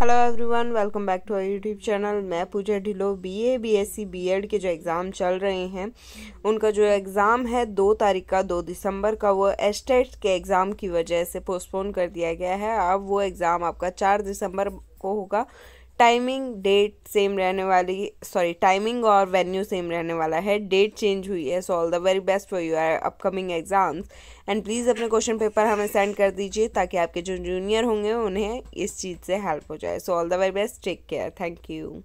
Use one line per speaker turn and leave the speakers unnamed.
hello everyone welcome back to our YouTube channel मैं पूजा ढिलो BA BSc BEd के जो एग्ज़ाम चल रहे हैं उनका जो एग्ज़ाम है दो तारीख का दो दिसंबर का वो एस्टेट e के एग्ज़ाम की वजह से पोस्टपोन कर दिया गया है अब वो एग्ज़ाम आपका चार दिसंबर को होगा टाइमिंग डेट सेम रहने वाली सॉरी टाइमिंग और वेन्यू सेम रहने वाला है डेट चेंज हुई है so all the very best for your upcoming exams and please अपने क्वेश्चन पेपर हमें सेंड कर दीजिए ताकि आपके जो जूनियर होंगे उन्हें इस चीज़ से हेल्प हो जाए so all the very best take care thank you